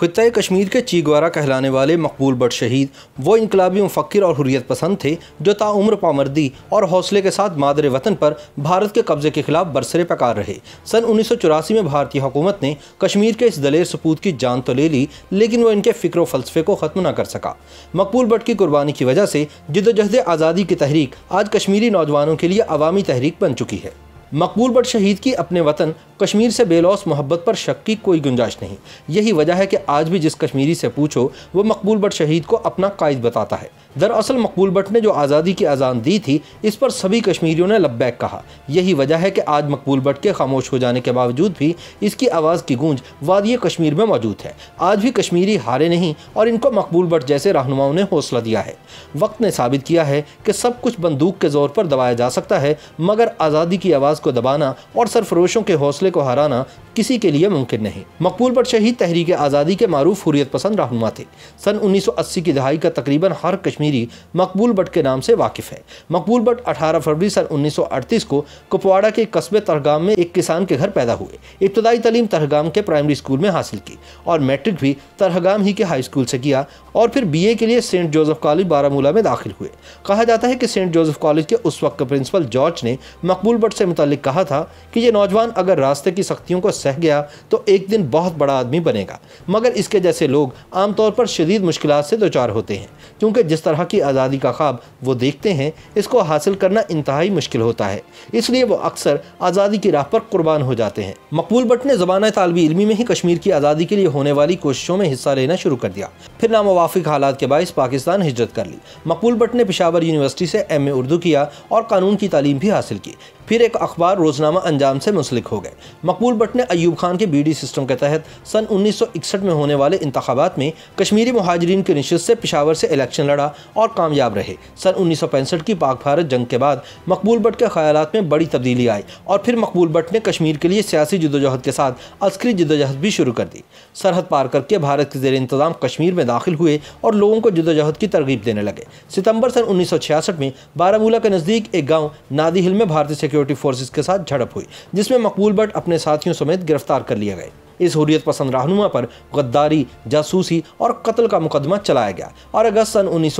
ख़त कश्मीर के चीगवारा कहलाने वाले मकबूल बट शहीद वो इनकलाबी मफ़र और हुरियत पसंद थे जो ताउम्र पामर्दी और हौसले के साथ मादर वतन पर भारत के कब्ज़े के खिलाफ बरसरे पकार रहे सन उन्नीस सौ चौरासी में भारतीय हुकूमत ने कश्मीर के इस दलेर सपूत की जान तो ले ली लेकिन वह इनके फ़िक्र फ़लसफे को ख़त्म न कर सका मकबूल बट की कुर्बानी की वजह से जदोजहद आज़ादी की तहरीक आज कश्मीरी नौजवानों के लिए अवामी तहरीक बन चुकी है मकबूल बट शहीद की अपने वतन कश्मीर से बेलौस मोहब्बत पर शक की कोई गुंजाइश नहीं यही वजह है कि आज भी जिस कश्मीरी से पूछो वो मकबूल भट शहीद को अपना कायद बताता है दरअसल मकबूल भट ने जो आज़ादी की अजान दी थी इस पर सभी कश्मीरियों ने लब्बैक कहा यही वजह है कि आज मकबूल भट के खामोश हो जाने के बावजूद भी इसकी आवाज़ की गूंज वादी कश्मीर में मौजूद है आज भी कश्मीरी हारे नहीं और इनको मकबूल भट जैसे रहनुमाओं ने हौसला दिया है वक्त ने साबित किया है कि सब कुछ बंदूक के जोर पर दबाया जा सकता है मगर आज़ादी की आवाज़ को दबाना और सरफरोशों के हौसले को हराना किसी के लिए मुमकिन नहीं मकबूल पर शहीद तहरीक आज़ादी के मरूफ हुरियत पसंद रहनुमा थे सन 1980 की दहाई का तकरीबन हर कश्मीरी मकबूल बट के नाम से वाकिफ है मकबूल बट 18 फरवरी सन 1938 को कुपवाड़ा के कस्बे तरगाम में एक किसान के घर पैदा हुए इब्तदाई तलीम तरगाम के प्राइमरी स्कूल में हासिल की और मैट्रिक भी तरहगाम ही के हाई स्कूल से किया और फिर बी के लिए सेंट जोसेफ कॉलेज बारामूला में दाखिल हुए कहा जाता है कि सेंट जोसेफ कॉलेज के उस वक्त के प्रिंसिपल जॉर्ज ने मकबूल बट से मुतल कहा था कि ये नौजवान अगर रास्ते रास्ते की सख्तियों को सह गया तो एक दिन बहुत बड़ा आदमी बनेगा मगर इसके जैसे लोग आमतौर पर शदीद मुश्किल से चार होते हैं क्योंकि जिस तरह की आज़ादी का ख्वाब वो देखते हैं इसको हासिल करना इंतहाई मुश्किल होता है इसलिए वो अक्सर आज़ादी की राह पर कुर्बान हो जाते हैं मकबूल भट्ट ने जबान तलबी इलमी में ही कश्मीर की आज़ादी के लिए होने वाली कोशिशों में हिस्सा लेना शुरू कर दिया फिर नामवाफिक हालात के बायस पाकिस्तान हिजरत कर ली मकबूल भट्ट ने पिशावर यूनिवर्सिटी से एम ए उर्दू किया और कानून की तालीम भी हासिल की फिर एक अखबार रोजनामा अंजाम से मुंसलिक हो गए मकबूल भट्ट ने अयूब खान के बीडी सिस्टम के तहत सन उन्नीस में होने वाले इंतबात में कश्मीरी महाजरीन की नशस्त से पिशावर से इलेक्शन लड़ा और कामयाब रहे सन उन्नीस की पाक भारत जंग के बाद मकबूल भट्ट के ख्याल में बड़ी तब्दीली आई और फिर मकबूल भट्ट ने कश्मीर के लिए सियासी जदोजहद के साथ अस्करी जदोजहद भी शुरू कर दी सरहद पार करके भारत के जेर इंतजाम कश्मीर में दाखिल हुए और लोगों को जदोजहद की तरगीब देने लगे सितंबर सन उन्नीस में बारामूला के नज़दीक एक गांव नादी हिल में भारतीय सिक्योरिटी फोर्सेस के साथ झड़प हुई जिसमें मकबूल भट्ट अपने साथियों समेत गिरफ्तार कर लिए गए इस हुरियत पसंद रहनुमा पर गद्दारी जासूसी और कत्ल का मुकदमा चलाया गया और अगस्त सन उन्नीस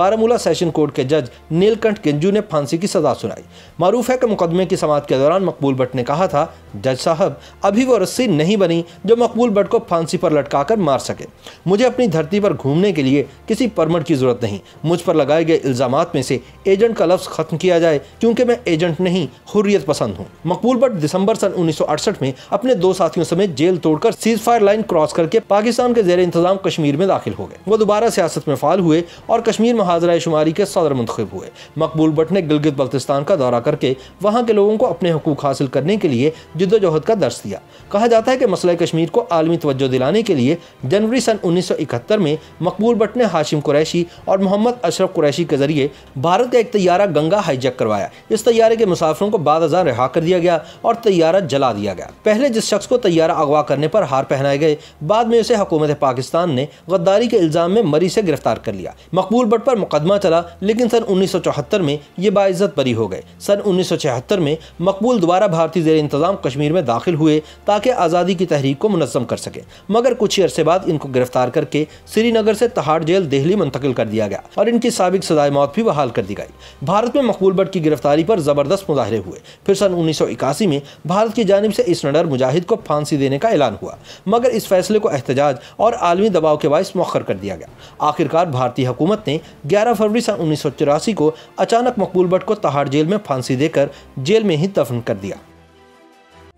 बारामूला सेशन कोर्ट के जज नीलकंठ किंजू ने फांसी की सजा सुनाई मारूफ है कि मुकदमे की समाप्त के दौरान मकबूल भट्ट ने कहा था जज साहब अभी वो रस्सी नहीं बनी जो मकबूल भट्ट को फांसी पर लटकाकर मार सके मुझे अपनी धरती पर घूमने के लिए किसी परमिट की जरूरत नहीं मुझ पर लगाए गए इल्जाम में से एजेंट का लफ्ज खत्म किया जाए क्योंकि मैं एजेंट नहीं हुर्रियत पसंद हूँ मकबूल भट्ट दिसंबर सन उन्नीस में अपने दो साथियों समेत जेल तोड़कर सीज फायर लाइन क्रॉस करके पाकिस्तान के जेर इंतजाम कश्मीर में दाखिल हो गए वो दोबारा सियासत में फाल हुए और कश्मीर हाजरा शुमारी के सदर मंतखब हुए मकबूल भट्ट ने गिलगित बल्तिस्तान का दौरा करके वहाँ के लोगों को अपने हकूक हासिल करने के लिए जद्दोजहद का दर्श दिया कहा जाता है कि मसला कश्मीर को आलमी तवज्जो दिलाने के लिए जनवरी सन उन्नीस सौ इकहत्तर में मकबूल भट्ट ने हाशिम कुरैशी और मोहम्मद अशरफ कुरैशी के जरिए भारत का एक तैयारा गंगा हाईजैक करवाया इस तैयारे के मुसाफिरों को बाद हजार रिहा कर दिया गया और तैयारा जला दिया गया पहले जिस शख्स को तैयारा अगवा करने पर हार पहनाए गए बाद में उसे हकूमत पाकिस्तान ने गद्दारी के इल्ज़ाम में मरी से गिरफ्तार कर लिया मकबूल भट्ट पर मुकदमा चला लेकिन सन उन्नीस सौ चौहत्तर में ये बाज़्ज़त बरी हो गए सन उन्नीस सौ छिहत्तर में मकबूल दोबारा भारतीय जेर इंतज़ाम कश्मीर में दाखिल हुए ताकि आज़ादी की तहरीक को मुनजम कर सकें मगर कुछ ही अरसे बाद इनको गिरफ्तार करके श्रीनगर से तहाड़ जेल दिल्ली मुंतकिल कर दिया गया और इनकी सबक सदाए मौत भी बहाल कर दी गई भारत में मकबूल भट्ट की गिरफ्तारी पर ज़बरदस्त मुजाहरे हुए फिर सन उन्नीस सौ में भारत की जानब से इस नडर मुजाहिद को फांसी देने देने का ऐलान हुआ मगर इस फैसले को एहतजाज और आलमी दबाव के बायस मौखर कर दिया गया आखिरकार भारतीय हुकूमत ने 11 फरवरी सन उन्नीस को अचानक मकबूल भट्ट को तहाड़ जेल में फांसी देकर जेल में ही दफन कर दिया